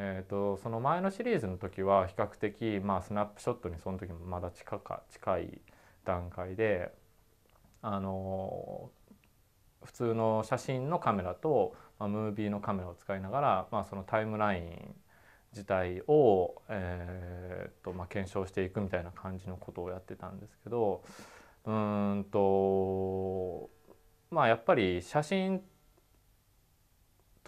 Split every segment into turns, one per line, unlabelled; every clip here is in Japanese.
えーと、その前のシリーズの時は比較的、まあ、スナップショットにその時も
まだ近か近い段階で、あのー、普通の写真のカメラと、まあ、ムービーのカメラを使いながら、まあ、そのタイムライン自体を、えーとまあ、検証していくみたいな感じのことをやってたんですけどうんとまあやっぱり写真って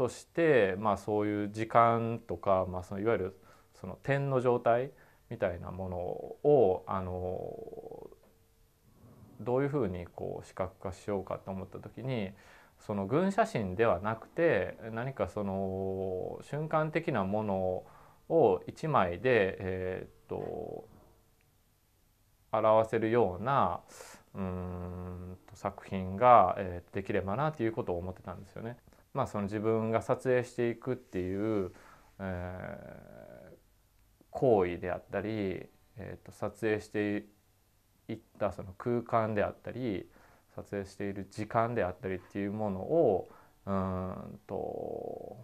として、まあ、そういう時間とか、まあ、そのいわゆるその点の状態みたいなものをあのどういうふうにこう視覚化しようかと思った時にその群写真ではなくて何かその瞬間的なものを1枚で、えっと表せるようなうん作品が、えできればなということを思ってたんですよね。まあ、その自分が撮影していくっていう、えー、行為であったり、えー、と撮影していったその空間であったり撮影している時間であったりっていうものをうんと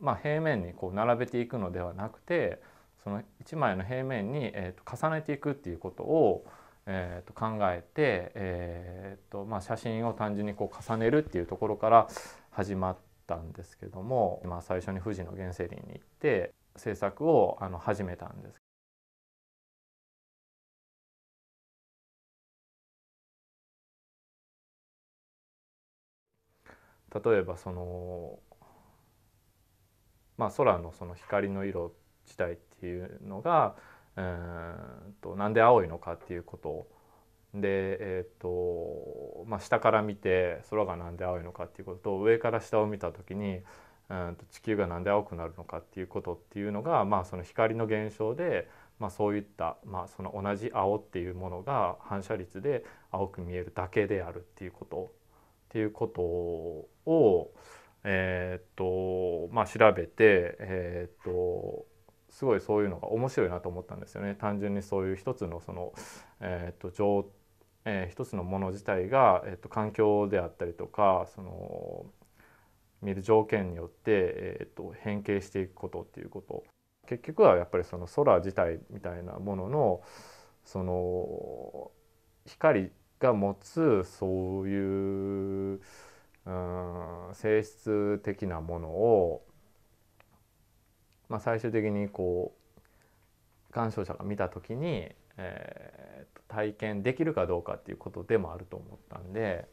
まあ平面にこう並べていくのではなくてその一枚の平面に、えー、と重ねていくっていうことを、えー、と考えて、えーとまあ、写真を単純にこう重ねるっていうところから始まったんですけど
も、まあ、最初に富士の原生林に行って制作をあの始めたんです。例えばその、
まあ、空のその光の色自体っていうのがとなんで青いのかっていうことで、えーとまあ、下から見て空が何で青いのかっていうことと上から下を見た時にうんと地球が何で青くなるのかっていうことっていうのが、まあ、その光の現象で、まあ、そういった、まあ、その同じ青っていうものが反射率で青く見えるだけであるっていうことっていうことを、えーとまあ、調べて、えーとすごいそういうのが面白いなと思ったんですよね単純にそういう一つのその、えーと状えー、一つのもの自体が、えーと、と環境であったりとかその見る条件によって、えーと、と変形していくことっていうこと結局はやっぱりその空自体みたいなもののその光が持つそういううん性質的なものをまあ、最終的にこう鑑賞者が見た時に、えー、体験できるかどうかっていうことでもあると思ったんで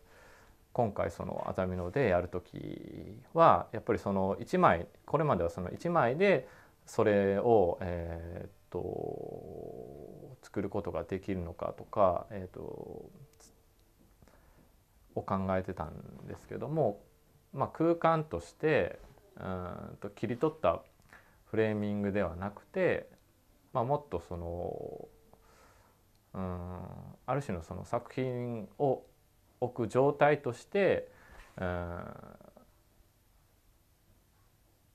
今回その熱海のでやる時はやっぱりその1枚これまではその1枚でそれを、えー、っと作ることができるのかとか、えー、っとを考えてたんですけども、まあ、空間としてうんと切り取ったフレーミングではなくて、まあ、もっとそのうんある種のその作品を置く状態としてうん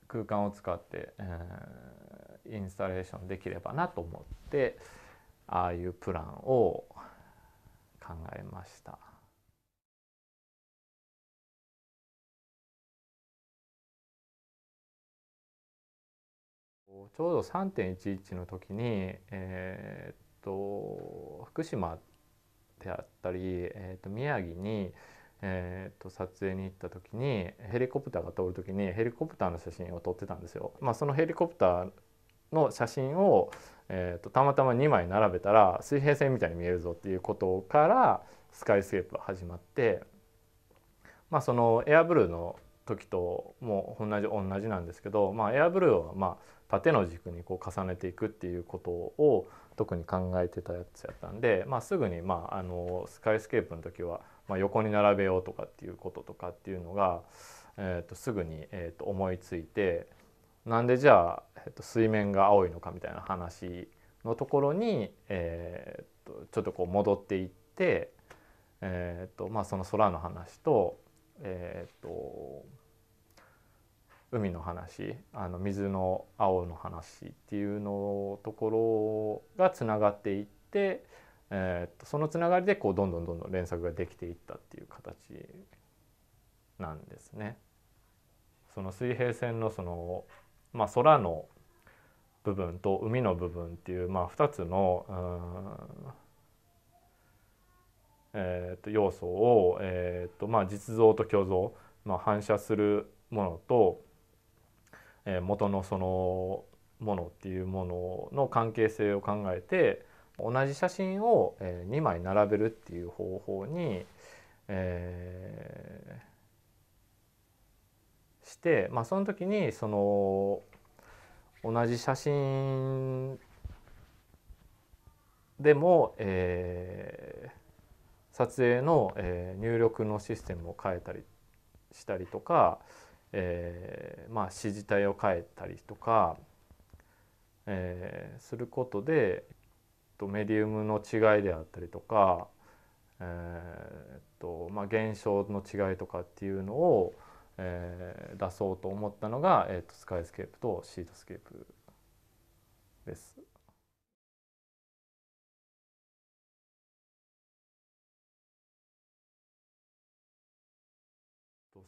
空間を使ってうんインスタレーションできればなと思
ってああいうプランを考えました。ちょうど3.11の時に、
えー、っと福島であったり、えー、っと宮城に、えー、と撮影に行った時にヘリコプターが通る時にヘリコプターの写真を撮ってたんですよ。まあ、そのヘリコプターの写真を、えー、とたまたま2枚並べたら水平線みたいに見えるぞっていうことからスカイスケープは始まって、まあ、そのエアブルーの時ともう同じ同じなんですけど、まあ、エアブルーはまあ縦の軸にこう重ねていくっていうことを特に考えてたやつやったんで、まあ、すぐに、まあ、あのスカイスケープの時は、まあ、横に並べようとかっていうこととかっていうのが、えー、とすぐに、えと思いついてなんでじゃあ、えと水面が青いのかみたいな話のところに、えとちょっとこう戻っていって、えーとまあ、その空の話と,、えー、と海の話あの水の青の話っていうのところがつながっていって、えー、とそのつながりでこうどんどんどんどん連作ができていったっていう形なんですね。その水平線のその、まあ、空の部分と海の部分っていう、まあ、2つの、えー、と要素を、えーとまあ、実像と虚像、まあ、反射するものとえ元のそのものっていうものの関係性を考えて同じ写真を2枚並べるっていう方法に、えー、して、まあ、その時にその同じ写真でも、えー、撮影の、え入力のシステムを変えたりしたりとか、えー、まあ指示体を変えたりとか、えー、することでメディウムの違いであったりとか、えーとまあ、現象の違いとかっていうのを、えー、出そうと思ったの
が、えーとスカイスケープとシートスケープです。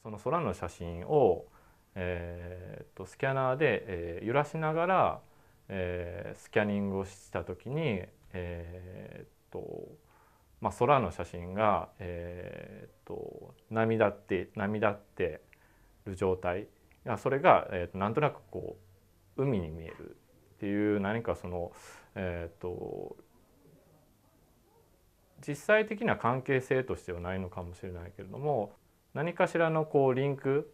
その空の写真を、え
ー、とスキャナーで、えー、揺らしながら、えー、スキャニングをした時に、えーとまあ、空の写真が、えー、と波立って波立ってる状態それが、えー、となんとなくこう海に見えるっていう何かその、えー、と実際的な関係性としてはないのかもしれないけれども何かしらのこうリンク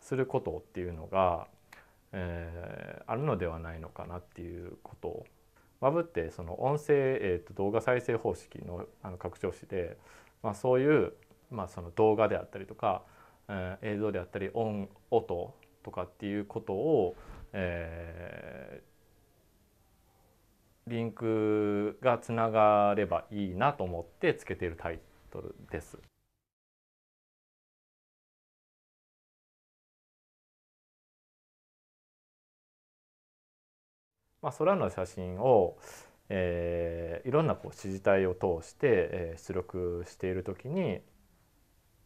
することっていうのが、えー、あるのではないのかなっていうことを w a ってその音声、えー、と動画再生方式のあの拡張子で、まあ、そういう、まあ、その動画であったりとか、えー、映像であったり音音とかっていうことを、えー、リン
クがつながればいいなと思ってつけているタイトルです。まあ、空の写真を、
えー、いろんなこう指示体を通して、えー、出力している時に、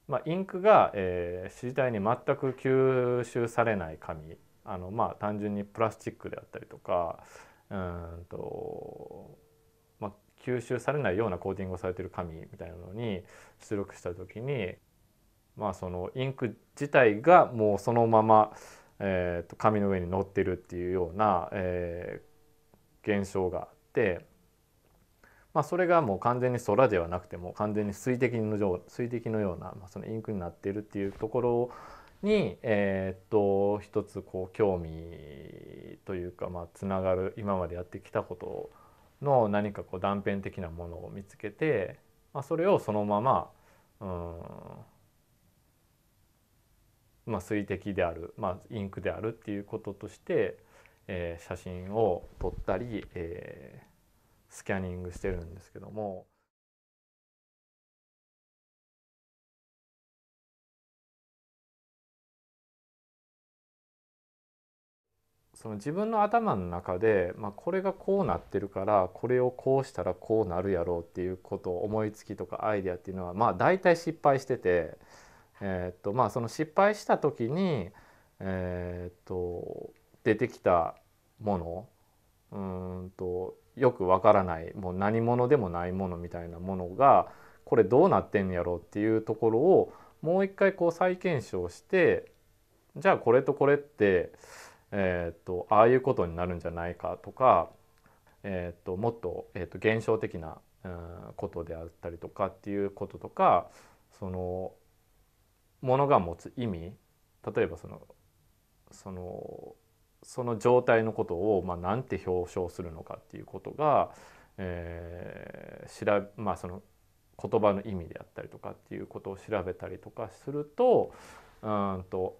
まあ、インクが、えー、指示体に全く吸収されない紙あの、まあ、単純にプラスチックであったりとかうんと、まあ、吸収されないようなコーティングをされてる紙みたいなのに出力した時に、まあ、そのインク自体がもうそのまま、えー、と紙の上に乗ってるっていうような、えー、現象があって、まあ、それがもう完全に空ではなくても完全に水滴のよう水滴のような、まあ、そのインクになっているっていうところに、えー、と一つこう興味というか、まあ、つながる今までやってきたことの何かこう断片的なものを見つけて、まあ、それをそのままうんまあ、水滴である、まあ、インクであるっていうこととして、えー、写真を撮ったり、えー、
スキャニングしてるんですけども。その自分の頭の中で、まあ、これがこうなってるから
これをこうしたらこうなるやろうっていうことを思いつきとかアイデアっていうのはまあ大体失敗しててえー、っとまあ、その失敗した時に、えー、っと出てきたものうんとよくわからないもう何者でもないものみたいなものがこれどうなってんやろうっていうところをもう一回こう再検証してじゃあこれとこれって、えー、っとああいうことになるんじゃないかとか、えー、っともっと,、えー、っと現象的な、うん、ことであったりとかっていうこととかそのものが持つ意味例えばそのそのその状態のことを、まあ、なんて表彰するのかっていうことが、えー調まあ、その言葉の意味であったりとかっていうことを調べたりとかするとうんと、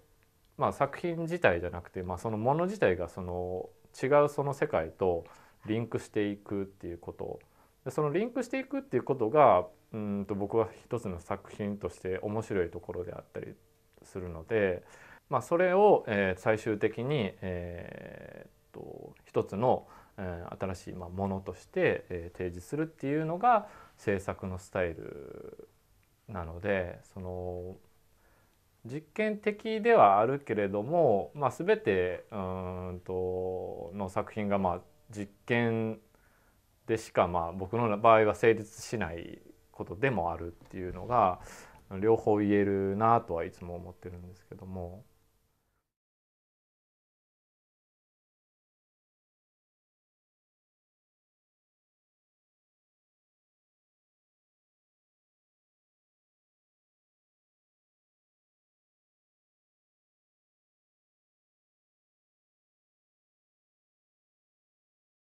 まあ、作品自体じゃなくて、まあ、そのもの自体がその違うその世界とリンクしていくっていうことでそのリンクしていくっていうことがうんと僕は一つの作品として面白いところであったりするので、まあ、それを、えー、最終的に、えー、と一つの、えー、新しい、まあ、ものとして、えー、提示するっていうのが制作のスタイルなのでその実験的ではあるけれども、まあ、全てうんとの作品がまあ実験でしかまあ僕の場合は成立しないことでもあるっていうのが
両方言えるなとはいつも思ってるんですけども。